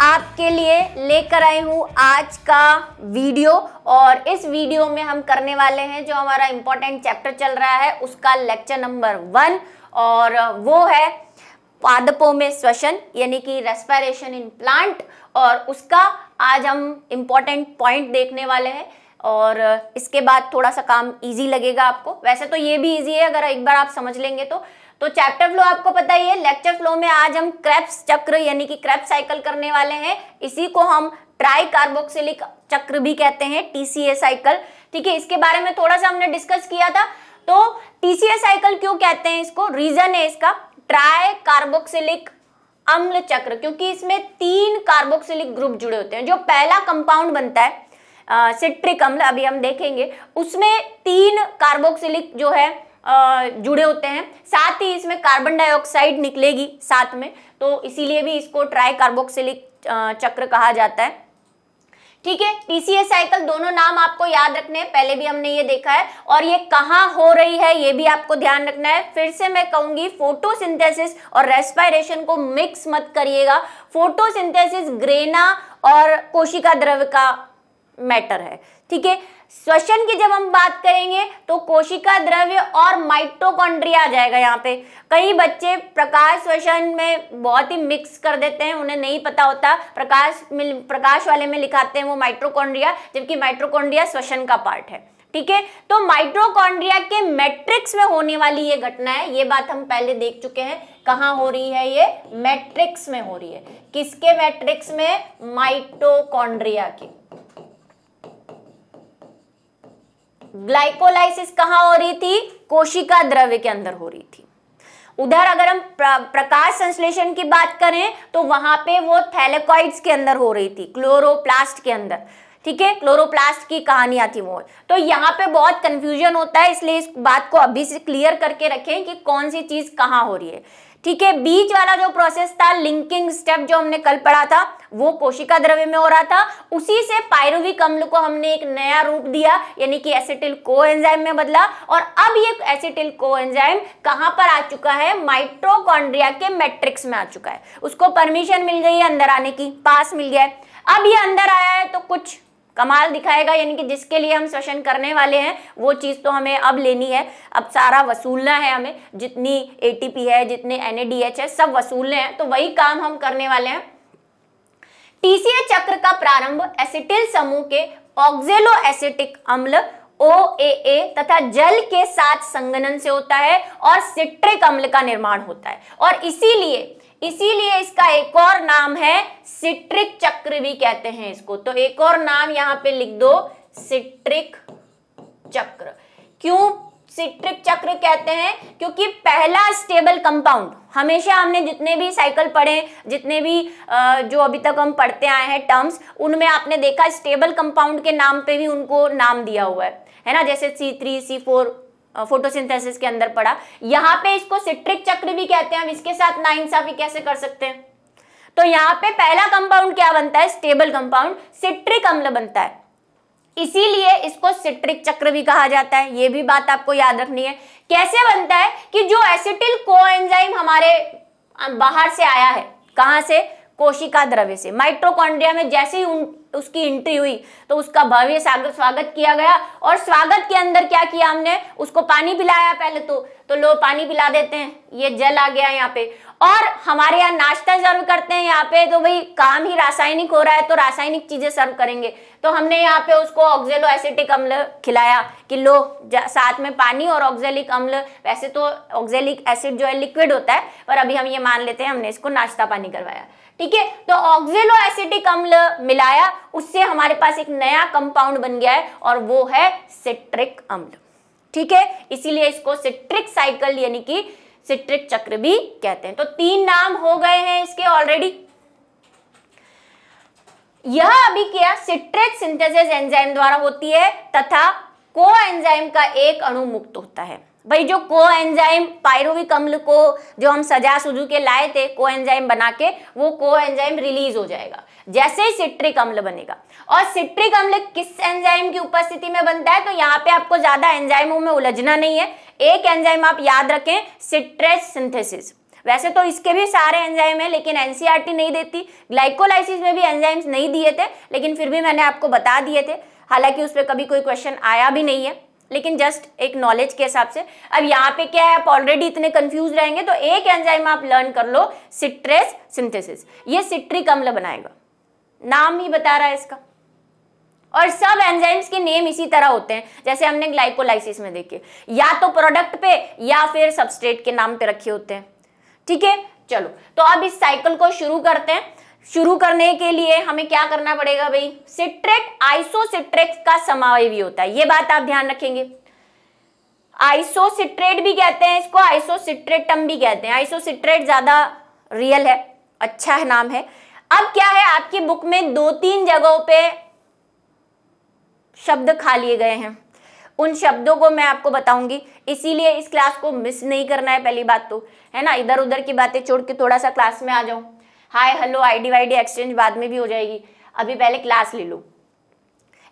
आपके लिए लेकर आई हूँ आज का वीडियो और इस वीडियो में हम करने वाले हैं जो हमारा इम्पोर्टेंट चैप्टर चल रहा है उसका लेक्चर नंबर वन और वो है पादपों में श्वसन यानी कि रेस्पिरेशन इन प्लांट और उसका आज हम इम्पोर्टेंट पॉइंट देखने वाले हैं और इसके बाद थोड़ा सा काम इजी लगेगा आपको वैसे तो ये भी इजी है अगर एक बार आप समझ लेंगे तो तो चैप्टर फ्लो आपको पता ही है लेक्चर फ्लो में आज हम क्रेप्स चक्र यानी कि क्रेप साइकिल करने वाले हैं इसी को हम ट्राई कार्बोक्सिलिक चक्र भी कहते हैं टीसीए साइकिल ठीक है इसके बारे में थोड़ा सा हमने डिस्कस किया था तो टीसीए साइकिल क्यों कहते हैं इसको रीजन है इसका ट्राई कार्बोक्सिलिक अम्ल चक्र क्योंकि इसमें तीन कार्बोक्सिलिक ग्रुप जुड़े होते हैं जो पहला कंपाउंड बनता है सिट्रिक अम्ल अभी हम देखेंगे उसमें तीन कार्बोक्सिलिक जो है जुड़े होते हैं साथ ही इसमें कार्बन डाइऑक्साइड निकलेगी साथ में तो इसीलिए भी इसको ट्राई कार्बोक्सिलिक चक्र कहा जाता है ठीक है टीसीएस साइकिल दोनों नाम आपको याद रखने हैं पहले भी हमने ये देखा है और ये कहाँ हो रही है ये भी आपको ध्यान रखना है फिर से मैं कहूंगी फोटोसिंथेसिस और रेस्पायरेशन को मिक्स मत करिएगा फोटोसिंथेसिस ग्रेना और कोशिका द्रव्य का मैटर है ठीक है श्वसन की जब हम बात करेंगे तो कोशिका द्रव्य और माइटोकॉन्ड्रिया आ जाएगा यहाँ पे कई बच्चे प्रकाश श्वसन में बहुत ही मिक्स कर देते हैं उन्हें नहीं पता होता प्रकाश में प्रकाश वाले में लिखाते हैं वो माइट्रोकॉन्ड्रिया जबकि माइट्रोकॉन्ड्रिया श्वसन का पार्ट है ठीक है तो माइट्रोकॉन्ड्रिया के मैट्रिक्स में होने वाली ये घटना है ये बात हम पहले देख चुके हैं कहाँ हो रही है ये मैट्रिक्स में हो रही है किसके मैट्रिक्स में माइट्रोकॉन्ड्रिया की ग्लाइकोलाइसिस कहाँ हो रही थी कोशिका द्रव्य के अंदर हो रही थी उधर अगर हम प्रकाश संश्लेषण की बात करें तो वहां पे वो थैलेकॉइड्स के अंदर हो रही थी क्लोरोप्लास्ट के अंदर ठीक है क्लोरोप्लास्ट की कहानियां थी वो तो यहाँ पे बहुत कंफ्यूजन होता है इसलिए इस बात को अभी से क्लियर करके रखें कि कौन सी चीज कहाँ हो रही है ठीक है बीच वाला जो प्रोसेस था लिंकिंग स्टेप जो हमने कल पढ़ा था वो कोशिका द्रव्य में हो रहा था उसी से पायरुविक अम्ल को हमने एक नया रूप दिया यानी कि एसिटिल को एंजाइम में बदला और अब ये एसिटिल को एंजाइम कहां पर आ चुका है माइट्रोकॉन्ड्रिया के मैट्रिक्स में आ चुका है उसको परमिशन मिल गई है अंदर आने की पास मिल गया है अब ये अंदर आया है तो कुछ कमाल दिखाएगा यानी कि जिसके लिए हम सेशन करने वाले हैं वो चीज़ तो हमें अब लेनी है अब सारा वसूलना है हमें जितनी ए है जितने एनएडीएच है सब वसूलने हैं तो वही काम हम करने वाले हैं टीसीए चक्र का प्रारंभ एसिटिल समूह के ऑक्जेलो एसिटिक अम्ल ओ ए ए तथा जल के साथ संगनन से होता है और सिट्रिक अम्ल का निर्माण होता है और इसीलिए इसीलिए इसका एक और नाम है सिट्रिक चक्र भी कहते हैं इसको तो एक और नाम यहां पे लिख दो सिट्रिक चक्र क्यों सिट्रिक चक्र कहते हैं क्योंकि पहला स्टेबल कंपाउंड हमेशा हमने जितने भी साइकिल पढ़े जितने भी जो अभी तक हम पढ़ते आए हैं टर्म्स उनमें आपने देखा स्टेबल कंपाउंड के नाम पे भी उनको नाम दिया हुआ है है ना जैसे C three C four photosynthesis के अंदर पड़ा यहाँ पे इसको सिट्रिक चक्र भी कहते हैं हम इसके साथ नाइंसाफी कैसे कर सकते हैं तो यहाँ पे पहला कंपाउंड क्या बनता है स्टेबल कंपाउंड सिट्रिक अम्ल बनता है इसीलिए इसको सिट्रिक चक्र भी कहा जाता है यह भी बात आपको याद रखनी है कैसे बनता है कि जो एसिटिल कोएंजाइम हमारे बाहर से आया है कहां से कोशिका द्रव्य से माइट्रोकॉन्ड्रिया में जैसे ही उन, उसकी एंट्री हुई तो उसका भव्य स्वागत स्वागत किया गया और स्वागत के अंदर क्या किया हमने उसको पानी पिलाया पहले तो तो लोग पानी पिला देते हैं ये जल आ गया यहाँ पे और हमारे यहाँ नाश्ता सर्व करते हैं यहाँ पे तो भाई काम ही रासायनिक हो रहा है तो रासायनिक चीजें सर्व करेंगे तो हमने यहाँ पे उसको ऑक्जेलो एसिटिक अम्ल खिलाया कि लो साथ में पानी और ऑक्जेलिक अम्ल वैसे तो ऑक्जेलिक एसिड जो है लिक्विड होता है पर अभी हम ये मान लेते हैं हमने इसको नाश्ता पानी करवाया ठीक है तो ऑक्जेलो एसिटिक अम्ल मिलाया उससे हमारे पास एक नया कंपाउंड बन गया है और वो है सिट्रिक अम्ल ठीक है इसीलिए इसको सिट्रिक साइकिल यानी कि सिट्रिक चक्र भी कहते हैं तो तीन नाम हो गए हैं इसके ऑलरेडी यह अभी किया सिट्रेट सिंथेसिस एंजाइम द्वारा होती है तथा को एंजाइम का एक अणु मुक्त होता है भाई जो को एंजाइम पायरोविक अम्ल को जो हम सजा सुजू के लाए थे को एंजाइम बना के वो को एंजाइम रिलीज हो जाएगा जैसे ही सिट्रिक अम्ल बनेगा और सिट्रिक अम्ल किस एंजाइम की उपस्थिति में बनता है तो यहाँ पे आपको ज्यादा एंजाइमों में उलझना नहीं है एक एंजाइम आप याद रखें सिट्रेस सिंथेसिस वैसे तो इसके भी सारे एंजाइम हैं लेकिन एनसीईआरटी e नहीं देती ग्लाइकोलाइसिस में भी एंजाइम्स नहीं दिए थे लेकिन फिर भी मैंने आपको बता दिए थे हालांकि उस पर कभी कोई क्वेश्चन आया भी नहीं है लेकिन जस्ट एक नॉलेज के हिसाब से अब यहाँ पे क्या है आप ऑलरेडी इतने कंफ्यूज रहेंगे तो एक एंजाइम आप लर्न कर लो सिट्रेस सिंथेसिस ये सिट्रिक अम्ल बनाएगा नाम ही बता रहा है इसका और सब एंजाइम्स के नेम इसी तरह होते हैं जैसे हमने ग्लाइकोलाइसिस में देखे या तो प्रोडक्ट पे या फिर सबस्ट्रेट के नाम पे रखे होते हैं ठीक है चलो तो अब इस साइकिल को शुरू करते हैं शुरू करने के लिए हमें क्या करना पड़ेगा भाई सिट्रेट आइसोसिट्रेट का समावेश भी होता है ये बात आप ध्यान रखेंगे आइसोसिट्रेट भी कहते हैं इसको आइसोसिट्रेटम भी कहते हैं आइसोसिट्रेट ज्यादा रियल है अच्छा है नाम है अब क्या है आपकी बुक में दो तीन जगहों पे शब्द खा लिए गए हैं उन शब्दों को मैं आपको बताऊंगी इसीलिए इस क्लास को मिस नहीं करना है पहली बात तो है ना इधर उधर की बातें छोड़ के थोड़ा सा क्लास में आ जाऊं हाय हेलो आईडी वाईडी एक्सचेंज बाद में भी हो जाएगी अभी पहले क्लास ले लो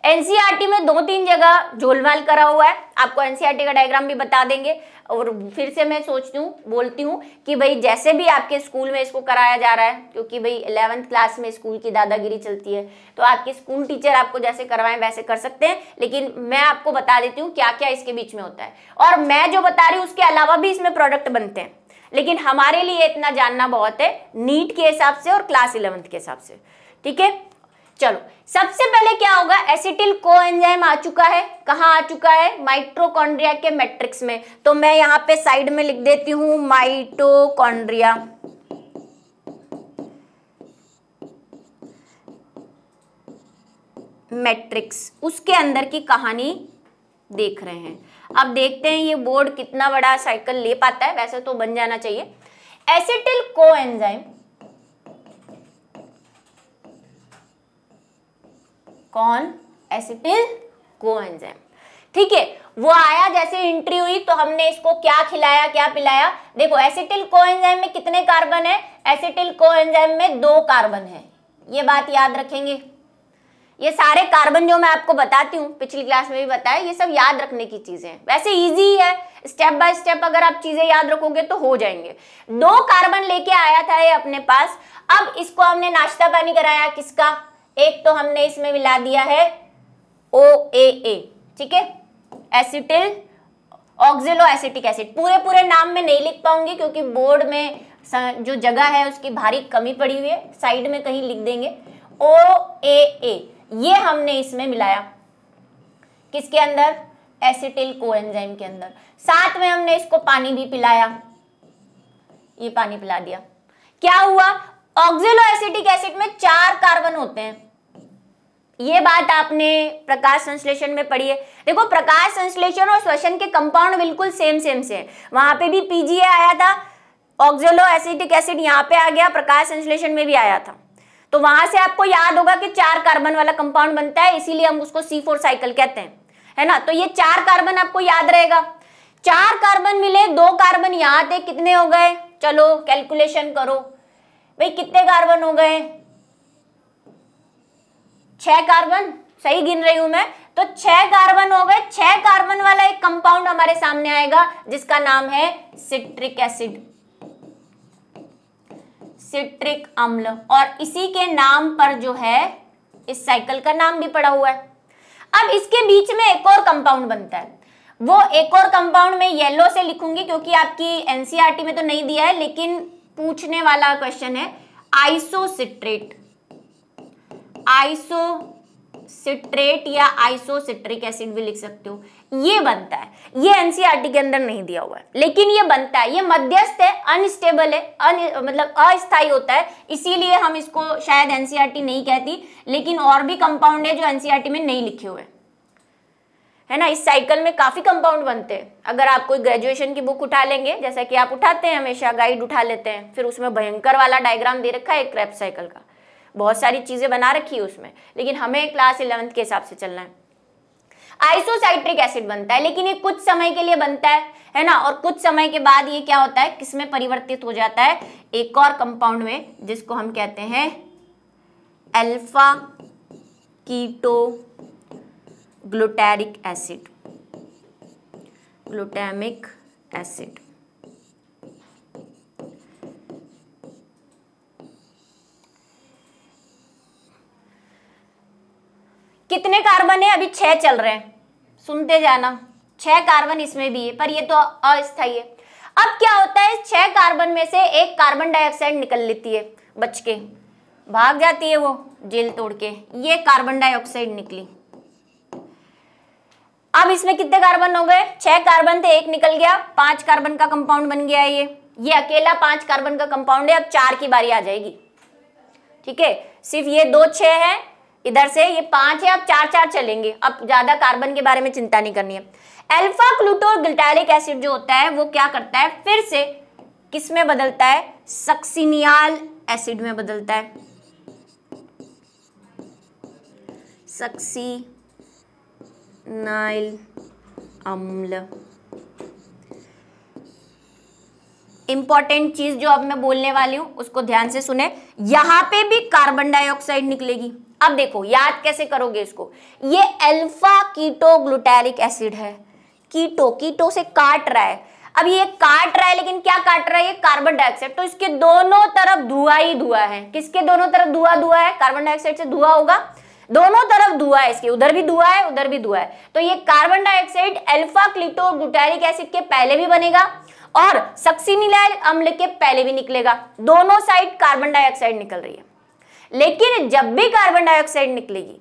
एनसीईआरटी e में दो तीन जगह झोलमाल करा हुआ है आपको एनसीईआरटी e का डायग्राम भी बता देंगे और फिर से मैं सोचती हूँ बोलती हूँ कि भाई जैसे भी आपके स्कूल में इसको कराया जा रहा है क्योंकि भाई इलेवंथ क्लास में स्कूल की दादागिरी चलती है तो आपके स्कूल टीचर आपको जैसे करवाएं वैसे कर सकते हैं लेकिन मैं आपको बता देती हूँ क्या क्या इसके बीच में होता है और मैं जो बता रही हूँ उसके अलावा भी इसमें प्रोडक्ट बनते हैं लेकिन हमारे लिए इतना जानना बहुत है नीट के हिसाब से और क्लास इलेवंथ के हिसाब से ठीक है चलो सबसे पहले क्या होगा एसिटिल को एंजाइम आ चुका है कहाँ आ चुका है माइट्रोकॉन्ड्रिया के मैट्रिक्स में तो मैं यहाँ पे साइड में लिख देती हूँ माइटोकॉन्ड्रिया मैट्रिक्स उसके अंदर की कहानी देख रहे हैं अब देखते हैं ये बोर्ड कितना बड़ा साइकिल ले पाता है वैसे तो बन जाना चाहिए एसिटिल को एंजाइम कौन एसिटिल को एंजाइम ठीक है वो आया जैसे एंट्री हुई तो हमने इसको क्या खिलाया क्या पिलाया देखो एसिटिल को एंजाइम में कितने कार्बन है एसिटिल को एंजाइम में दो कार्बन है ये बात याद रखेंगे ये सारे कार्बन जो मैं आपको बताती हूँ पिछली क्लास में भी बताया ये सब याद रखने की चीजें हैं वैसे इजी है स्टेप बाय स्टेप अगर आप चीजें याद रखोगे तो हो जाएंगे दो कार्बन लेके आया था ये अपने पास अब इसको हमने नाश्ता पानी कराया किसका एक तो हमने इसमें मिला दिया है ओ ए ए ठीक है एसिटिल ऑक्सिलो एसिटिक एसिड पूरे पूरे नाम में नहीं लिख पाऊंगी क्योंकि बोर्ड में जो जगह है उसकी भारी कमी पड़ी हुई है साइड में कहीं लिख देंगे ओ ए ए ये हमने इसमें मिलाया किसके अंदर एसिटिल कोएंजाइम के अंदर साथ में हमने इसको पानी भी पिलाया ये पानी पिला दिया क्या हुआ ऑक्सिलो एसिटिक एसिड में चार कार्बन होते हैं ये बात आपने प्रकाश संश्लेषण में पढ़ी है देखो प्रकाश संश्लेषण और श्वसन के कंपाउंड बिल्कुल सेम सेम से वहां पे भी पीजीए आया था ऑक्सिलो एसिटिक एसिड यहां पे आ गया प्रकाश संश्लेषण में भी आया था तो वहां से आपको याद होगा कि चार कार्बन वाला कंपाउंड बनता है इसीलिए हम उसको सी फोर साइकिल कहते हैं है ना तो ये चार कार्बन आपको याद रहेगा चार कार्बन मिले दो कार्बन यहां थे कितने हो गए चलो कैलकुलेशन करो भाई कितने कार्बन हो गए छह कार्बन सही गिन रही हूं मैं तो छह कार्बन हो गए छह कार्बन वाला एक कंपाउंड हमारे सामने आएगा जिसका नाम है सिट्रिक एसिड सिट्रिक अम्ल और इसी के नाम पर जो है इस साइकिल का नाम भी पड़ा हुआ है अब इसके बीच में एक और कंपाउंड बनता है वो एक और कंपाउंड में येलो से लिखूंगी क्योंकि आपकी एनसीआरटी e में तो नहीं दिया है लेकिन पूछने वाला क्वेश्चन है आइसोसिट्रेट आइसो सिट्रेट या आइसोसिट्रिक एसिड भी लिख सकते हो ये बनता है ये एनसीईआरटी e के अंदर नहीं दिया हुआ है लेकिन ये बनता है ये मध्यस्थ है अनस्टेबल है अन मतलब अस्थाई होता है इसीलिए हम इसको शायद एनसीईआरटी e नहीं कहती लेकिन और भी कंपाउंड है जो एनसीईआरटी e में नहीं लिखे हुए है ना इस साइकिल में काफ़ी कंपाउंड बनते हैं अगर आप कोई ग्रेजुएशन की बुक उठा लेंगे जैसा कि आप उठाते हैं हमेशा गाइड उठा लेते हैं फिर उसमें भयंकर वाला डायग्राम दे रखा है एक क्रैप साइकिल का बहुत सारी चीज़ें बना रखी है उसमें लेकिन हमें क्लास इलेवंथ के हिसाब से चलना है आइसोसाइट्रिक एसिड बनता है लेकिन ये कुछ समय के लिए बनता है है ना और कुछ समय के बाद ये क्या होता है किसमें परिवर्तित हो जाता है एक और कंपाउंड में जिसको हम कहते हैं alpha keto glutaric acid glutamic acid कितने कार्बन है अभी छह चल रहे हैं सुनते जाना छह कार्बन इसमें भी है पर ये तो अस्थाई है अब क्या होता है छह कार्बन में से एक कार्बन डाइऑक्साइड निकल लेती है बच के भाग जाती है वो जेल तोड़ के ये कार्बन डाइऑक्साइड निकली अब इसमें कितने कार्बन हो गए छह कार्बन थे एक निकल गया पांच कार्बन का कंपाउंड बन गया ये ये अकेला पांच कार्बन का कंपाउंड है अब चार की बारी आ जाएगी ठीक है सिर्फ ये दो छह है इधर से ये पांच है अब चार चार चलेंगे अब ज्यादा कार्बन के बारे में चिंता नहीं करनी है अल्फा ग्लूटोगिल्टाइलिक एसिड जो होता है वो क्या करता है फिर से किस में बदलता है सक्सिनियाल एसिड में बदलता है सक्सी अम्ल इंपॉर्टेंट चीज जो अब मैं बोलने वाली हूं उसको ध्यान से सुने यहां पे भी कार्बन डाइऑक्साइड निकलेगी अब देखो याद कैसे करोगे इसको ये अल्फा कीटो ग्लूटेरिक एसिड है कीटो कीटो से काट रहा है अब ये काट रहा है लेकिन क्या काट रहा है ये कार्बन डाइऑक्साइड तो इसके दोनों तरफ धुआं ही धुआं है किसके दोनों तरफ धुआं धुआं है कार्बन डाइऑक्साइड से धुआं होगा दोनों तरफ धुआं है इसके उधर भी धुआं है उधर भी धुआं है तो ये carbon dioxide alpha keto glutaric acid के पहले भी बनेगा और सक्सीनिलाइल अम्ल के पहले भी निकलेगा दोनों साइड कार्बन डाइऑक्साइड निकल रही है लेकिन जब भी कार्बन डाइऑक्साइड निकलेगी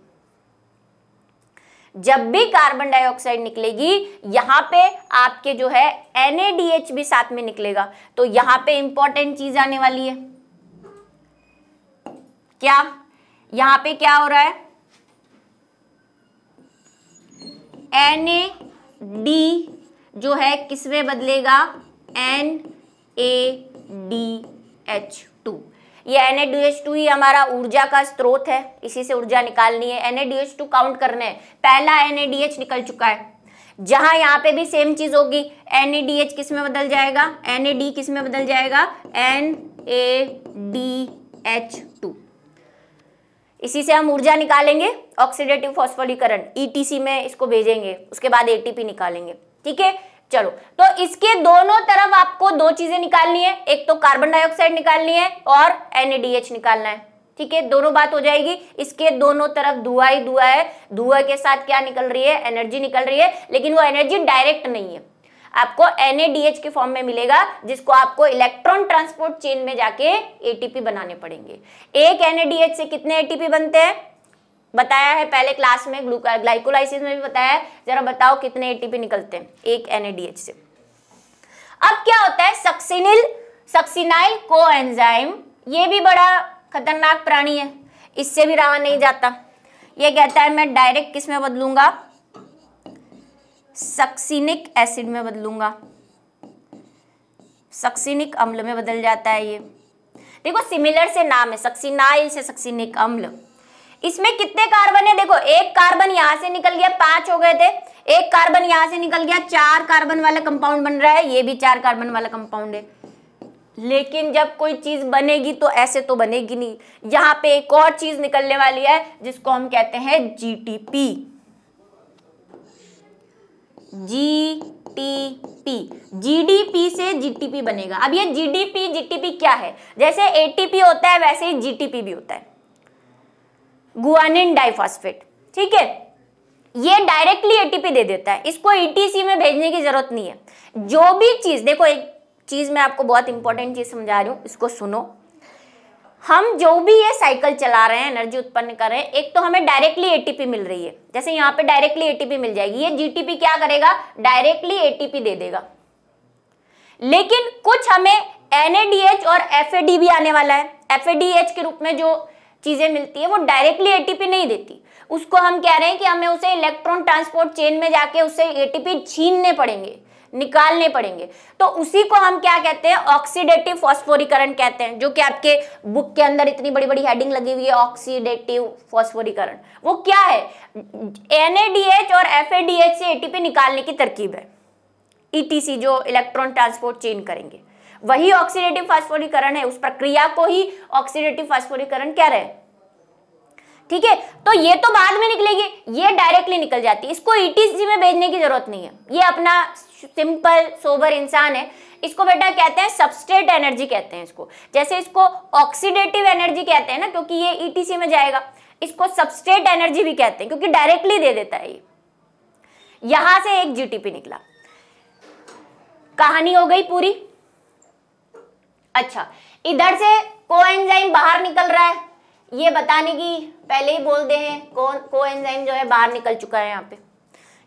जब भी कार्बन डाइऑक्साइड निकलेगी यहां पे आपके जो है एनएडीएच भी साथ में निकलेगा तो यहां पे इंपॉर्टेंट चीज आने वाली है क्या यहां पे क्या हो रहा है एन डी जो है किसमें बदलेगा N A D H two ये एन ही हमारा ऊर्जा का स्रोत है इसी से ऊर्जा निकालनी है एन काउंट करना है पहला एन निकल चुका है जहां यहाँ पे भी सेम चीज होगी एन ए डी एच किस में बदल जाएगा एन ए डी किस में बदल जाएगा N A D H two इसी से हम ऊर्जा निकालेंगे ऑक्सीडेटिव फॉस्फोलीकरण सी में इसको भेजेंगे उसके बाद एटीपी निकालेंगे ठीक है चलो तो इसके दोनों तरफ आपको दो चीजें निकालनी है एक तो कार्बन डाइऑक्साइड निकालनी है और एनएडीएच निकालना है ठीक है दोनों बात हो जाएगी इसके दोनों तरफ धुआं ही धुआं है धुआं के साथ क्या निकल रही है एनर्जी निकल रही है लेकिन वो एनर्जी डायरेक्ट नहीं है आपको NADH के फॉर्म में मिलेगा जिसको आपको इलेक्ट्रॉन ट्रांसपोर्ट चेन में जाके एटीपी बनाने पड़ेंगे एक NADH से कितने एटीपी बनते हैं बताया है पहले क्लास में ग्लाइकोलाइसिस में भी बताया है जरा बताओ कितने एटीपी निकलते हैं एक एनएडीएच से अब क्या होता है सक्सिनिल सक्सिनाइल कोएंजाइम ये भी बड़ा खतरनाक प्राणी है इससे भी रहा नहीं जाता ये कहता है मैं डायरेक्ट किस में बदलूंगा सक्सिनिक एसिड में बदलूंगा सक्सिनिक अम्ल में बदल जाता है ये देखो सिमिलर से नाम है सक्सिनाइल से सक्सिनिक अम्ल इसमें कितने कार्बन है देखो एक कार्बन यहां से निकल गया पांच हो गए थे एक कार्बन यहां से निकल गया चार कार्बन वाला कंपाउंड बन रहा है ये भी चार कार्बन वाला कंपाउंड है लेकिन जब कोई चीज बनेगी तो ऐसे तो बनेगी नहीं यहां पे एक और चीज निकलने वाली है जिसको हम कहते हैं जीटीपी जीटीपी जीडीपी से जीटीपी बनेगा अब ये जीडीपी जीटीपी क्या है जैसे एटीपी होता है वैसे ही जीटीपी भी होता है गुआनिन डाइफॉस्फेट ठीक है ये डायरेक्टली एटीपी दे देता है इसको ईटीसी e में भेजने की जरूरत नहीं है जो भी चीज देखो एक चीज मैं आपको बहुत इंपॉर्टेंट चीज समझा रही हूँ इसको सुनो हम जो भी ये साइकिल चला रहे हैं एनर्जी उत्पन्न कर रहे हैं एक तो हमें डायरेक्टली एटीपी मिल रही है जैसे यहाँ पे डायरेक्टली एटीपी मिल जाएगी ये जीटीपी क्या करेगा डायरेक्टली एटीपी दे देगा लेकिन कुछ हमें एनएडीएच और एफएडी भी आने वाला है एफएडीएच के रूप में जो चीज़ें मिलती है वो डायरेक्टली एटीपी नहीं देती उसको हम कह रहे हैं कि हमें उसे इलेक्ट्रॉन ट्रांसपोर्ट चेन में जाके उसे एटीपी छीनने पड़ेंगे निकालने पड़ेंगे तो उसी को हम क्या कहते हैं ऑक्सीडेटिव फॉस्फोरीकरण कहते हैं जो कि आपके बुक के अंदर इतनी बड़ी बड़ी हेडिंग लगी हुई है ऑक्सीडेटिव फॉस्फोरीकरण वो क्या है एनएडीएच और एफ से एटीपी निकालने की तरकीब है ईटीसी e जो इलेक्ट्रॉन ट्रांसपोर्ट चेन करेंगे वही ऑक्सीडेटिव फास्फोरीकरण है उस प्रक्रिया को ही ऑक्सीडेटिव फास्फोरीकरण क्या रहे ठीक है तो ये तो बाद में निकलेगी ये डायरेक्टली निकल जाती है इसको ईटीसी e में भेजने की जरूरत नहीं है ये अपना सिंपल सोबर इंसान है इसको बेटा कहते हैं सबस्टेट एनर्जी कहते हैं इसको जैसे इसको ऑक्सीडेटिव एनर्जी कहते हैं ना क्योंकि ये ईटीसी e में जाएगा इसको सबस्टेट एनर्जी भी कहते हैं क्योंकि डायरेक्टली दे देता है ये यहां से एक जीटीपी निकला कहानी हो गई पूरी अच्छा इधर से कोएंजाइम बाहर निकल रहा है ये बताने की पहले ही बोल दे हैं कौन कोएंजाइम जो है बाहर निकल चुका है यहाँ पे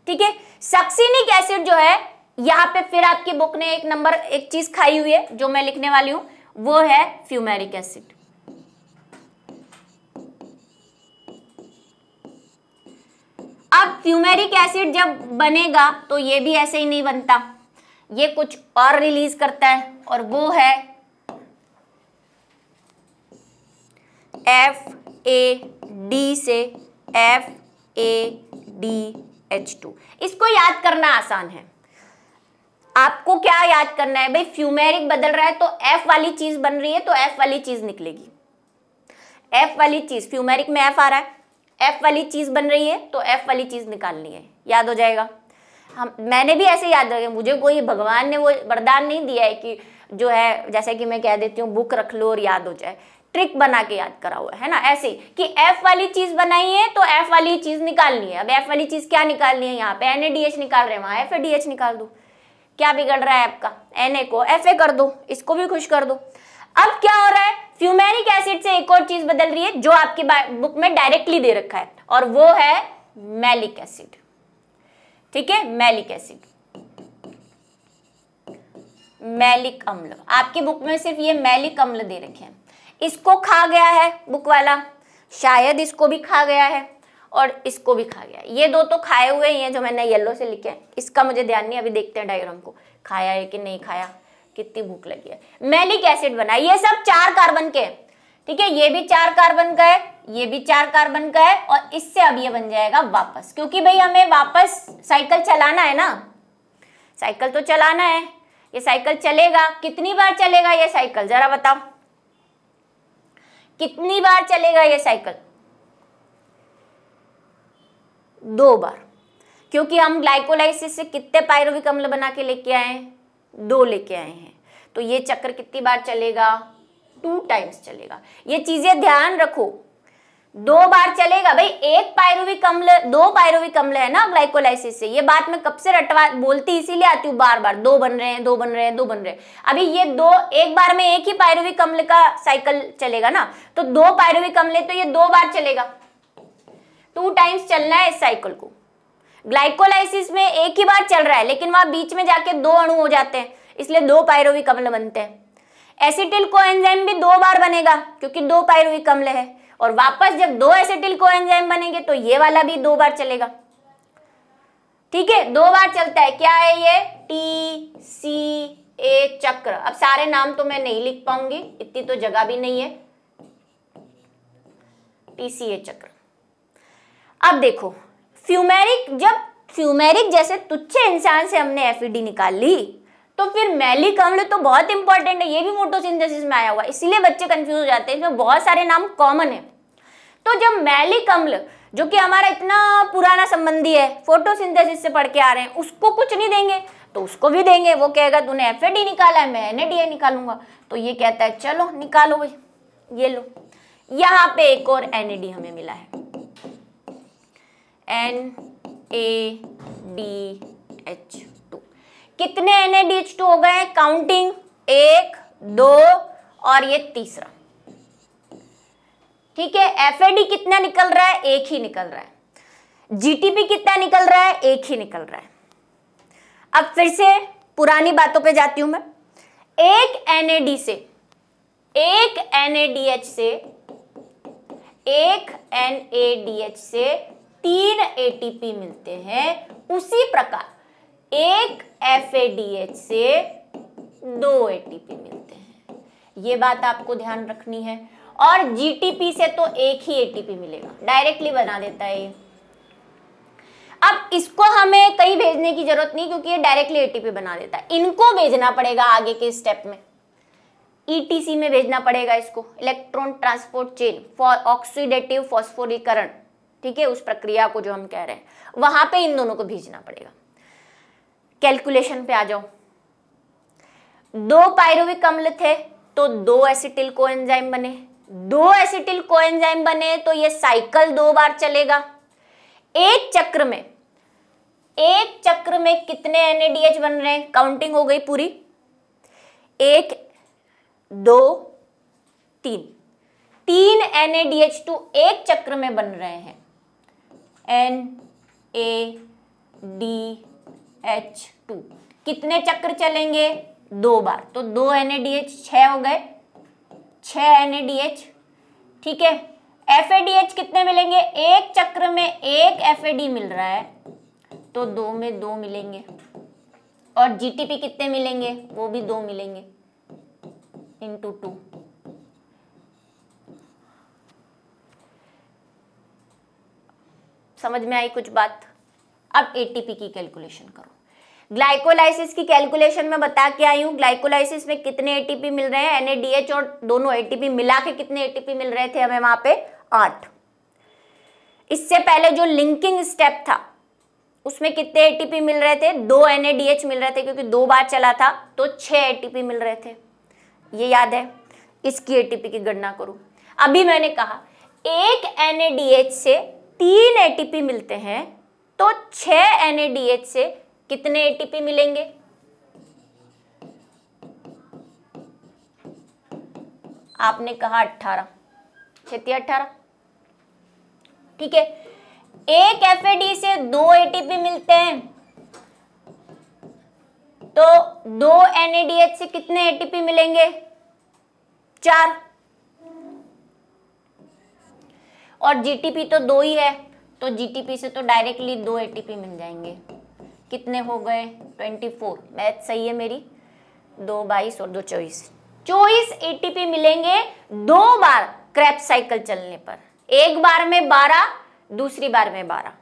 ठीक है सक्सिनिक एसिड जो है यहाँ पे फिर आपकी बुक ने एक नंबर एक चीज खाई हुई है जो मैं लिखने वाली हूं वो है फ्यूमेरिक एसिड अब फ्यूमेरिक एसिड जब बनेगा तो ये भी ऐसे ही नहीं बनता ये कुछ और रिलीज करता है और वो है एफ ए डी से F A D H two इसको याद करना आसान है आपको क्या याद करना है भाई फ्यूमेरिक बदल रहा है तो एफ वाली चीज बन रही है तो एफ वाली चीज निकलेगी एफ वाली चीज फ्यूमेरिक में एफ आ रहा है एफ वाली चीज बन रही है तो एफ वाली चीज निकालनी है याद हो जाएगा हम मैंने भी ऐसे याद रखे मुझे कोई भगवान ने वो वरदान नहीं दिया है कि जो है जैसे कि मैं कह देती हूँ बुक रख लो और याद हो जाए ट्रिक बना के याद करा हुआ है ना ऐसे कि एफ वाली चीज बनाई है तो एफ वाली चीज निकालनी है अब एफ वाली चीज क्या निकालनी है यहाँ पे एन ए डी एच निकाल रहे हैं वहां एफ ए डी एच निकाल दो क्या बिगड़ रहा है आपका एन ए को एफ ए कर दो इसको भी खुश कर दो अब क्या हो रहा है फ्यूमेरिक एसिड से एक और चीज बदल रही है जो आपकी बुक में डायरेक्टली दे रखा है और वो है मैलिक एसिड ठीक है मैलिक एसिड मैलिक अम्ल आपके बुक में सिर्फ ये मैलिक अम्ल दे रखे हैं इसको खा गया है बुक वाला शायद इसको भी खा गया है और इसको भी खा गया ये दो तो खाए हुए ही हैं जो मैंने येलो से लिखे हैं इसका मुझे ध्यान नहीं अभी देखते हैं डायग्राम को खाया है कि नहीं खाया कितनी भूख लगी है मैलिक एसिड बना ये सब चार कार्बन के ठीक है ये भी चार कार्बन का है ये भी चार कार्बन का है और इससे अब ये बन जाएगा वापस क्योंकि भाई हमें वापस साइकिल चलाना है ना साइकिल तो चलाना है ये साइकिल चलेगा कितनी बार चलेगा ये साइकिल जरा बताओ कितनी बार चलेगा ये साइकिल दो बार क्योंकि हम ग्लाइकोलाइसिस से कितने पायरोविक अम्ल बना के लेके आए हैं दो लेके आए हैं तो ये चक्र कितनी बार चलेगा टू टाइम्स चलेगा ये चीजें ध्यान रखो दो बार चलेगा भाई एक पायरुविक अम्ल दो पायरुविक अम्ल है ना ग्लाइकोलाइसिस से ये बात मैं कब से रटवा बोलती इसीलिए आती हूँ बार बार दो बन रहे हैं दो बन रहे हैं दो बन रहे हैं अभी ये दो एक बार में एक ही पायरुविक अम्ल का साइकिल चलेगा ना तो दो पायरुविक अम्ल तो ये दो बार चलेगा टू टाइम्स चलना है इस साइकिल को ग्लाइकोलाइसिस में एक ही बार चल रहा है लेकिन वहां बीच में जाके दो अणु हो जाते हैं इसलिए दो पायरुविक अम्ल बनते हैं एसिटिल कोएंजाइम भी दो बार बनेगा क्योंकि दो पायरुविक अम्ल है और वापस जब दो एसिटिल को बनेंगे तो ये वाला भी दो बार चलेगा ठीक है दो बार चलता है क्या है ये टी सी ए चक्र अब सारे नाम तो मैं नहीं लिख पाऊंगी इतनी तो जगह भी नहीं है टीसीए चक्र अब देखो फ्यूमेरिक जब फ्यूमेरिक जैसे तुच्छे इंसान से हमने एफईडी e निकाल ली तो फिर मैलिक अम्ल तो बहुत इंपॉर्टेंट है ये भी मोटोसिंथेसिस में आया हुआ है इसलिए बच्चे कंफ्यूज हो जाते हैं इसमें बहुत सारे नाम कॉमन है तो जब मैलिक अम्ल जो कि हमारा इतना पुराना संबंधी है फोटोसिंथेसिस से पढ़ के आ रहे हैं उसको कुछ नहीं देंगे तो उसको भी देंगे वो कहेगा तूने एफ डी निकाला है मैं डी निकालूंगा तो ये कहता है चलो निकालो भाई ये लो यहाँ पे एक और एन हमें मिला है एन ए डी एच कितने एन टू हो गए काउंटिंग एक दो और ये तीसरा ठीक है एफ कितना निकल रहा है एक ही निकल रहा है जीटीपी कितना निकल रहा है एक ही निकल रहा है अब फिर से पुरानी बातों पे जाती हूं मैं एक एनएडी से एक एनएडीएच से एक एनएडीएच से तीन एटीपी मिलते हैं उसी प्रकार एक एफ से दो एटीपी मिलते हैं ये बात आपको ध्यान रखनी है और जीटीपी से तो एक ही एटीपी मिलेगा डायरेक्टली बना देता है ये अब इसको हमें कहीं भेजने की जरूरत नहीं क्योंकि ये डायरेक्टली एटीपी बना देता है इनको भेजना पड़ेगा आगे के स्टेप में ईटीसी e में भेजना पड़ेगा इसको electron transport chain for oxidative फॉस्फोरीकरण ठीक है उस प्रक्रिया को जो हम कह रहे हैं वहां पे इन दोनों को भेजना पड़ेगा कैलकुलेशन पे आ जाओ दो पायरुविक अम्ल थे तो दो एसिटिल कोएंजाइम बने दो एसिटिल कोएंजाइम बने तो ये साइकिल दो बार चलेगा एक चक्र में एक चक्र में कितने एनएडीएच बन रहे हैं काउंटिंग हो गई पूरी एक दो तीन तीन एनएडीएच टू तो एक चक्र में बन रहे हैं N A D H two कितने चक्र चलेंगे दो बार तो दो एन ए डी एच छ हो गए छ एन ए डी एच ठीक है एफ ए डी एच कितने मिलेंगे एक चक्र में एक एफ ए डी मिल रहा है तो दो में दो मिलेंगे और जी टी पी कितने मिलेंगे वो भी दो मिलेंगे इंटू टू समझ में आई कुछ बात अब एटीपी की कैलकुलेशन करो ग्लाइकोलाइसिस की कैलकुलेशन में बता के आई हूँ ग्लाइकोलाइसिस में कितने एटीपी मिल रहे हैं एनएडीएच और दोनों एटीपी मिला के कितने एटीपी मिल रहे थे हमें वहां पे आठ इससे पहले जो लिंकिंग स्टेप था उसमें कितने एटीपी मिल रहे थे दो एनएडीएच मिल रहे थे क्योंकि दो बार चला था तो छह एटीपी मिल रहे थे ये याद है इसकी एटीपी की गणना करो अभी मैंने कहा एक एनएडीएच से तीन एटीपी मिलते हैं तो छह एन से कितने एटीपी मिलेंगे आपने कहा अट्ठारह छती अट्ठारह ठीक है एक एफ से दो एटीपी मिलते हैं तो दो एन से कितने एटीपी मिलेंगे चार और जीटीपी तो दो ही है तो जीटीपी से तो डायरेक्टली दो एटीपी मिल जाएंगे कितने हो गए ट्वेंटी फोर मैथ सही है मेरी दो बाईस और दो चौबीस चौबीस एटीपी मिलेंगे दो बार क्रैप साइकिल चलने पर एक बार में बारह दूसरी बार में बारह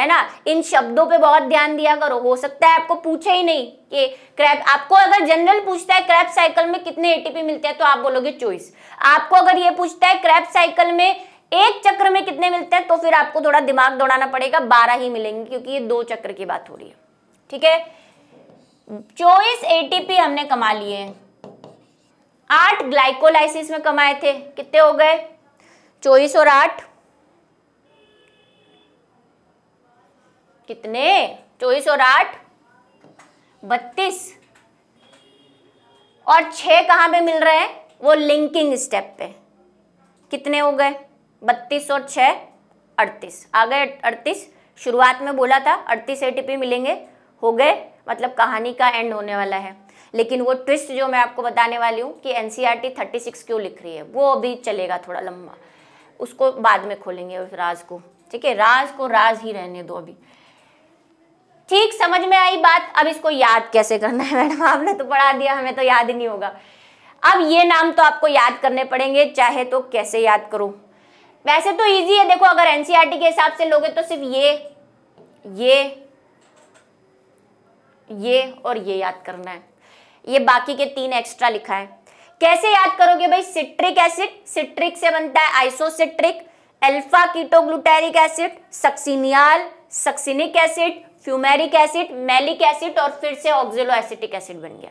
है ना इन शब्दों पे बहुत ध्यान दिया करो हो सकता है आपको पूछे ही नहीं कि क्रैप आपको अगर जनरल पूछता है क्रैप साइकिल में कितने एटीपी मिलते हैं तो आप बोलोगे चॉइस आपको अगर ये पूछता है क्रैप साइकिल में एक चक्र में कितने मिलते हैं तो फिर आपको थोड़ा दिमाग दौड़ाना पड़ेगा बारह ही मिलेंगे क्योंकि ये दो चक्र की बात हो रही है ठीक है चौबीस एटीपी हमने कमा लिए आठ ग्लाइकोलाइसिस में कमाए थे कितने हो गए चौबीस और आठ कितने चौबीस और आठ बत्तीस और छह कहां पे मिल रहे हैं वो लिंकिंग स्टेप पे कितने हो गए बत्तीस और छः अड़तीस आ गए अड़तीस शुरुआत में बोला था अड़तीस ए मिलेंगे हो गए मतलब कहानी का एंड होने वाला है लेकिन वो ट्विस्ट जो मैं आपको बताने वाली हूँ कि N C R T thirty six क्यों लिख रही है वो अभी चलेगा थोड़ा लंबा उसको बाद में खोलेंगे उस राज को ठीक है राज को राज ही रहने दो अभी ठीक समझ में आई बात अब इसको याद कैसे करना है मैडम आपने तो पढ़ा दिया हमें तो याद ही नहीं होगा अब ये नाम तो आपको याद करने पड़ेंगे चाहे तो कैसे याद करो वैसे तो इजी है देखो अगर एनसीईआरटी e के हिसाब से लोगे तो सिर्फ ये ये ये और ये याद करना है ये बाकी के तीन एक्स्ट्रा लिखा है कैसे याद करोगे भाई सिट्रिक एसिड सिट्रिक से बनता है isocitric alpha ketoglutaric acid succinyl succinic acid fumaric acid malic acid और फिर से ऑक्सिलो एसिटिक एसिड बन गया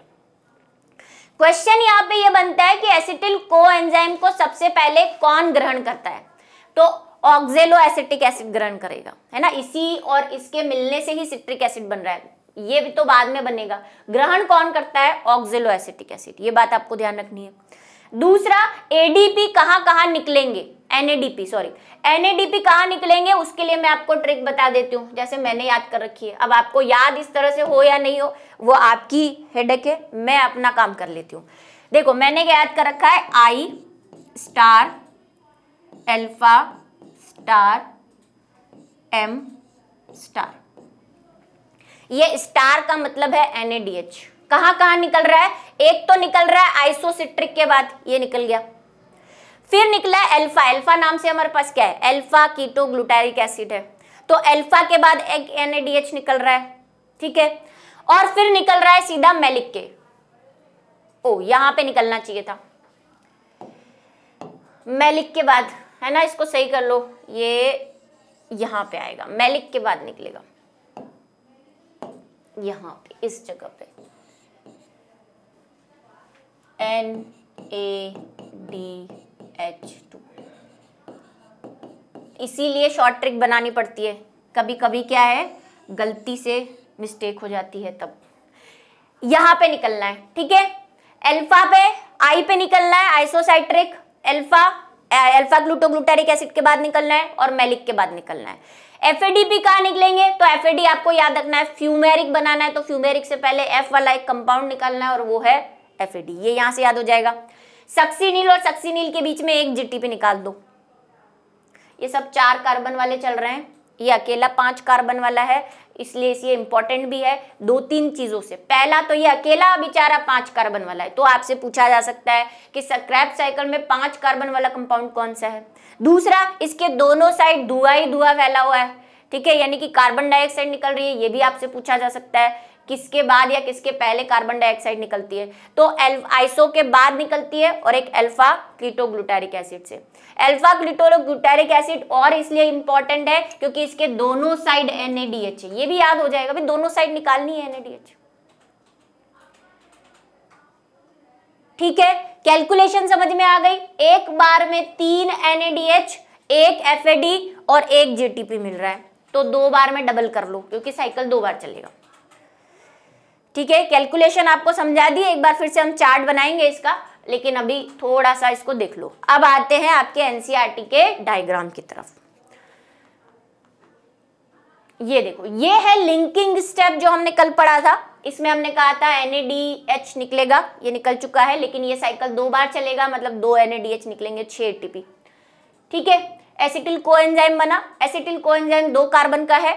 क्वेश्चन यहाँ पे ये बनता है कि एसिटिल को एंजाइम को सबसे पहले कौन ग्रहण करता है तो ऑक्जेलो एसिटिक एसिड ग्रहण करेगा है ना इसी और इसके मिलने से ही सिट्रिक एसिड बन रहा है ये भी तो बाद में बनेगा ग्रहण कौन करता है ऑक्जेलो एसिटिक एसिड ये बात आपको ध्यान रखनी है दूसरा एडीपी कहां कहां निकलेंगे एनएडीपी सॉरी एनएडीपी कहां निकलेंगे उसके लिए मैं आपको ट्रिक बता देती हूं जैसे मैंने याद कर रखी है अब आपको याद इस तरह से हो या नहीं हो वो आपकी हेडेक है मैं अपना काम कर लेती हूं देखो मैंने क्या याद कर रखा है I star alpha star M star ये स्टार का मतलब है एनएडीएच कहां कहां निकल रहा है एक तो निकल रहा है आइसोसिट्रिक के बाद ये निकल गया फिर निकला एल्फा एल्फा नाम से हमारे पास क्या है एल्फा कीटो ग्लूटारिक एसिड है तो एल्फा के बाद एक एनएडीएच निकल रहा है ठीक है और फिर निकल रहा है सीधा मेलिक के ओ यहां पे निकलना चाहिए था मैलिक के बाद है ना इसको सही कर लो ये यहाँ पे आएगा मैलिक के बाद निकलेगा यहाँ पे इस जगह पे N A D H two इसीलिए शॉर्ट ट्रिक बनानी पड़ती है कभी कभी क्या है गलती से मिस्टेक हो जाती है तब यहाँ पे निकलना है ठीक है एल्फा पे आई पे निकलना है isocitric alpha alpha ketoglutaric acid के बाद निकलना है और मेलिक के बाद निकलना है एफएडीपी कहा निकलेंगे तो एफएडी आपको याद रखना है फ्यूमेरिक बनाना है तो फ्यूमेरिक से पहले एफ वाला एक कंपाउंड निकालना है और वो है एफएडी ये यहां से याद हो जाएगा सक्सीनील और सक्सीनील के बीच में एक जीटीपी निकाल दो ये सब चार कार्बन वाले चल रहे हैं ये अकेला पांच कार्बन वाला है इसलिए ये इंपॉर्टेंट भी है दो तीन चीजों से पहला तो ये अकेला बेचारा पांच कार्बन वाला है तो आपसे पूछा जा सकता है कि क्रैप साइकिल में पांच कार्बन वाला कंपाउंड कौन सा है दूसरा इसके दोनों साइड धुआ ही धुआ फैला हुआ है ठीक है यानी कि कार्बन डाइऑक्साइड निकल रही है ये भी आपसे पूछा जा सकता है किसके बाद या किसके पहले कार्बन डाइऑक्साइड निकलती है तो आइसो के बाद निकलती है और एक अल्फा क्लिटोग्लूटारिक एसिड से अल्फा क्लिटोग्लूटारिक एसिड और इसलिए इंपॉर्टेंट है क्योंकि इसके दोनों साइड एनएडीएच है ये भी याद हो जाएगा भाई दोनों साइड निकालनी है एनएडीएच ठीक है कैलकुलेशन समझ में आ गई एक बार में तीन एनएडीएच एक एफएडी और एक जेटीपी मिल रहा है तो दो बार में डबल कर लो क्योंकि साइकिल दो बार चलेगा ठीक है कैलकुलेशन आपको समझा दिए एक बार फिर से हम चार्ट बनाएंगे इसका लेकिन अभी थोड़ा सा इसको देख लो अब आते हैं आपके एनसीईआरटी e के डायग्राम की तरफ ये देखो ये है लिंकिंग स्टेप जो हमने कल पढ़ा था इसमें हमने कहा था एच निकलेगा ये निकल चुका है लेकिन ये साइकिल दो बार चलेगा मतलब दो एच निकलेंगे छह एटीपी ठीक है एसिटिल कोएंजाइम बना एसिटिल कोएंजाइम दो कार्बन का है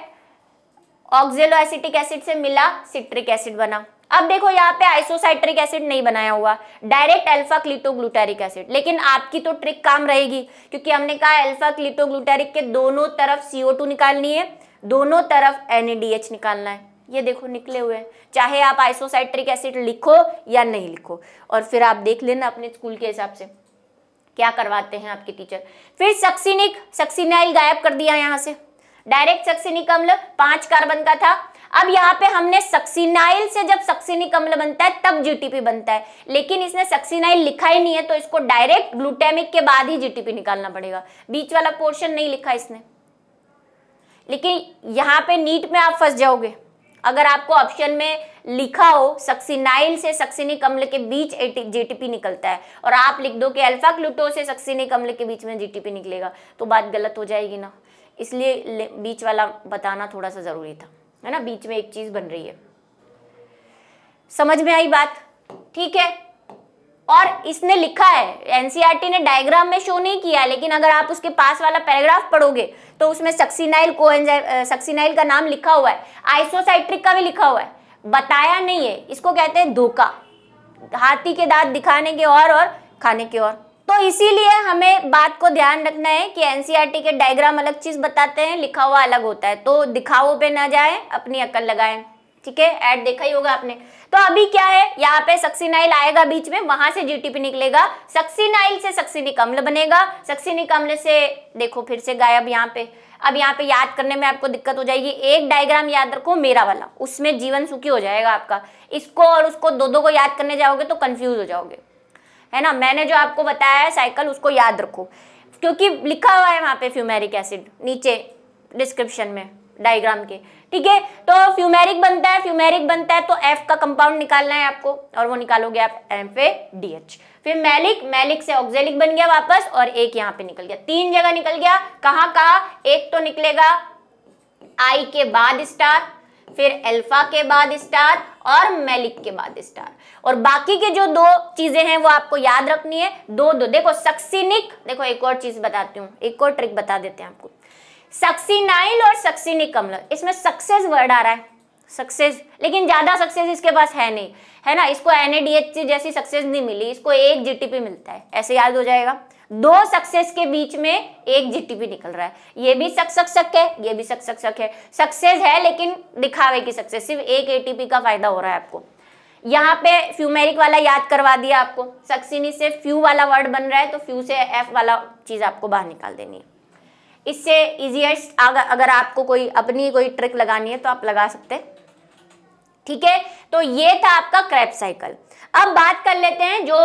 ऑक्जेलो एसिटिक एसिड से मिला सिट्रिक एसिड बना अब देखो यहाँ पे आइसोसाइट्रिक एसिड नहीं बनाया हुआ डायरेक्ट अल्फा क्लिटोग्लूटारिक एसिड लेकिन आपकी तो ट्रिक काम रहेगी क्योंकि हमने कहा अल्फा क्लिटोग्लूटारिक के दोनों तरफ CO2 निकालनी है दोनों तरफ NADH निकालना है ये देखो निकले हुए हैं चाहे आप आइसोसाइट्रिक एसिड लिखो या नहीं लिखो और फिर आप देख लेना अपने स्कूल के हिसाब से क्या करवाते हैं आपके टीचर फिर सक्सिनिक सक्सिनाइल गायब कर दिया यहाँ से डायरेक्ट सक्सिनिक अम्ल पांच कार्बन का था अब यहाँ पे हमने सक्सिनाइल से जब सक्सिनिक अम्ल बनता है तब जीटीपी बनता है लेकिन इसने सक्सिनाइल लिखा ही नहीं है तो इसको डायरेक्ट ग्लूटेमिक के बाद ही जीटीपी निकालना पड़ेगा बीच वाला पोर्शन नहीं लिखा इसने लेकिन यहाँ पे नीट में आप फंस जाओगे अगर आपको ऑप्शन में लिखा हो सक्सिनाइल से सक्सिनिक अम्ल के बीच जीटीपी निकलता है और आप लिख दो कि अल्फा ग्लूटो से सक्सिनिक अम्ल के बीच में जीटीपी निकलेगा तो बात गलत हो जाएगी ना इसलिए बीच वाला बताना थोड़ा सा ज़रूरी था है ना बीच में एक चीज़ बन रही है समझ में आई बात ठीक है और इसने लिखा है एनसीईआरटी e ने डायग्राम में शो नहीं किया लेकिन अगर आप उसके पास वाला पैराग्राफ पढ़ोगे तो उसमें सक्सीनाइल को सक्सीनाइल का नाम लिखा हुआ है आइसोसाइट्रिक का भी लिखा हुआ है बताया नहीं है इसको कहते हैं धोखा हाथी के दांत दिखाने के और और खाने के और तो इसीलिए हमें बात को ध्यान रखना है कि एनसीईआरटी e के डायग्राम अलग चीज बताते हैं लिखा हुआ अलग होता है तो दिखाओ पे ना जाए अपनी अकल लगाए ठीक है ऐड देखा ही होगा आपने तो अभी क्या है यहाँ पे सक्सीनाइल आएगा बीच में वहां से जीटीपी निकलेगा सक्सीनाइल से सक्सीनिक अम्ल बनेगा सक्सीनिक अम्ल से देखो फिर से गायब यहाँ पे अब यहाँ पे याद करने में आपको दिक्कत हो जाएगी एक डायग्राम याद रखो मेरा वाला उसमें जीवन सुखी हो जाएगा आपका इसको और उसको दो दो को याद करने जाओगे तो कंफ्यूज हो जाओगे है ना मैंने जो आपको बताया है साइकिल उसको याद रखो क्योंकि लिखा हुआ है वहाँ पे फ्यूमेरिक एसिड नीचे डिस्क्रिप्शन में डायग्राम के ठीक है तो फ्यूमेरिक बनता है फ्यूमेरिक बनता है तो एफ का कंपाउंड निकालना है आपको और वो निकालोगे आप एफ ए डी एच फिर मैलिक मैलिक से ऑक्जेलिक बन गया वापस और एक यहाँ पे निकल गया तीन जगह निकल गया कहाँ कहा एक तो निकलेगा आई के बाद स्टार फिर अल्फा के बाद स्टार और मेलिक के बाद स्टार और बाकी के जो दो चीजें हैं वो आपको याद रखनी है दो दो देखो सक्सिनिक देखो एक और चीज बताती हूँ एक और ट्रिक बता देते हैं आपको सक्सीनाइल और सक्सीनिक अम्ल इसमें सक्सेस वर्ड आ रहा है सक्सेस लेकिन ज्यादा सक्सेस इसके पास है नहीं है ना इसको एन जैसी सक्सेस नहीं मिली इसको एक जीटीपी मिलता है ऐसे याद हो जाएगा दो सक्सेस के बीच में एक जीटीपी निकल रहा है ये भी सक सक सक है ये भी सक सक सक है सक्सेस है लेकिन दिखावे की सक्सेस सिर्फ एक एटीपी का फायदा हो रहा है आपको यहाँ पे फ्यूमेरिक वाला याद करवा दिया आपको सक्सिनी से फ्यू वाला वर्ड बन रहा है तो फ्यू से एफ वाला चीज आपको बाहर निकाल देनी है इससे इजिएस्ट अगर आपको कोई अपनी कोई ट्रिक लगानी है तो आप लगा सकते हैं ठीक है तो ये था आपका क्रैप साइकिल अब बात कर लेते हैं जो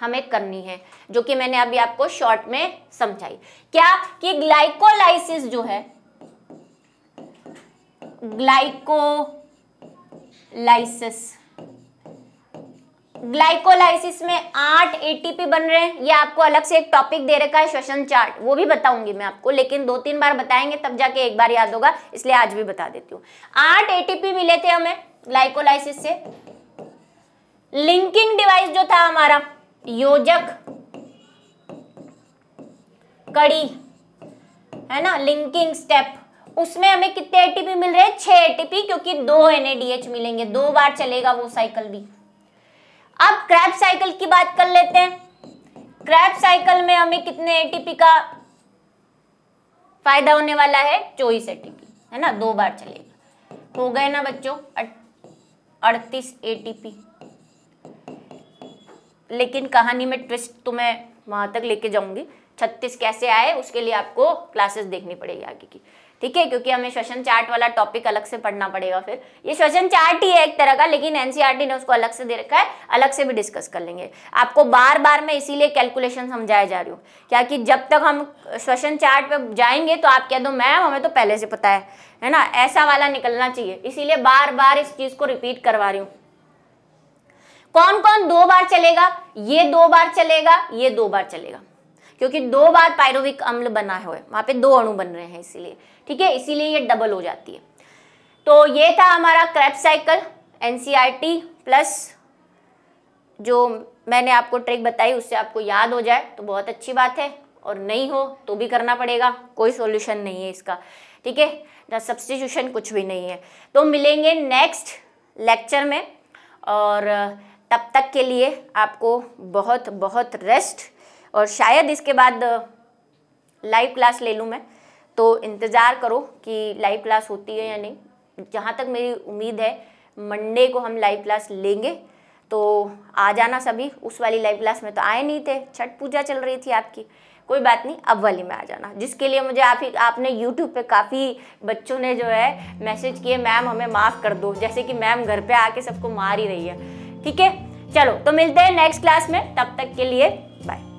हमें करनी है जो कि मैंने अभी आपको शॉर्ट में समझाई क्या कि ग्लाइकोलाइसिस जो है ग्लाइकोलाइसिस ग्लाइकोलाइसिस में आठ एटीपी बन रहे हैं ये आपको अलग से एक टॉपिक दे रखा है श्वसन चार्ट वो भी बताऊंगी मैं आपको लेकिन दो तीन बार बताएंगे तब जाके एक बार याद होगा इसलिए आज भी बता देती हूँ आठ एटीपी मिले थे हमें ग्लाइकोलाइसिस से लिंकिंग डिवाइस जो था हमारा योजक कड़ी है ना लिंकिंग स्टेप उसमें हमें कितने एटीपी मिल रहे हैं छह एटीपी क्योंकि दो एनएडीएच मिलेंगे दो बार चलेगा वो साइकिल भी अब क्रैप साइकिल की बात कर लेते हैं क्रैप साइकिल में हमें कितने एटीपी का फायदा होने वाला है चौबीस एटीपी है ना दो बार चलेगा हो गए ना बच्चों अड़तीस एटीपी लेकिन कहानी में ट्विस्ट तो मैं वहाँ तक लेके जाऊंगी छत्तीस कैसे आए उसके लिए आपको क्लासेस देखनी पड़ेगी आगे की ठीक है क्योंकि हमें श्वसन चार्ट वाला टॉपिक अलग से पढ़ना पड़ेगा फिर ये श्वसन चार्ट ही है एक तरह का लेकिन एनसीईआरटी e ने उसको अलग से दे रखा है अलग से भी डिस्कस कर लेंगे आपको बार बार मैं इसीलिए कैलकुलेशन समझाया जा रही हूँ क्या कि जब तक हम श्वसन चार्ट पे जाएंगे तो आप कह दो मैम हमें तो पहले से पता है है ना ऐसा वाला निकलना चाहिए इसीलिए बार बार इस चीज़ को रिपीट करवा रही हूँ कौन कौन दो बार चलेगा ये दो बार चलेगा ये दो बार चलेगा क्योंकि दो बार पायरोविक अम्ल बना हुआ है वहां पे दो अणु बन रहे हैं इसीलिए ठीक है इसीलिए ये डबल हो जाती है तो ये था हमारा क्रैप साइकिल एनसीईआरटी प्लस जो मैंने आपको ट्रिक बताई उससे आपको याद हो जाए तो बहुत अच्छी बात है और नहीं हो तो भी करना पड़ेगा कोई सोल्यूशन नहीं है इसका ठीक है ना सब्सटीट्यूशन कुछ भी नहीं है तो मिलेंगे नेक्स्ट लेक्चर में और तब तक के लिए आपको बहुत बहुत रेस्ट और शायद इसके बाद लाइव क्लास ले लूँ मैं तो इंतज़ार करो कि लाइव क्लास होती है या नहीं जहाँ तक मेरी उम्मीद है मंडे को हम लाइव क्लास लेंगे तो आ जाना सभी उस वाली लाइव क्लास में तो आए नहीं थे छठ पूजा चल रही थी आपकी कोई बात नहीं अब वाली में आ जाना जिसके लिए मुझे आप ही आपने यूट्यूब पे काफ़ी बच्चों ने जो है मैसेज किए मैम हमें माफ़ कर दो जैसे कि मैम घर पे आके सबको मार ही रही है ठीक है चलो तो मिलते हैं नेक्स्ट क्लास में तब तक के लिए बाय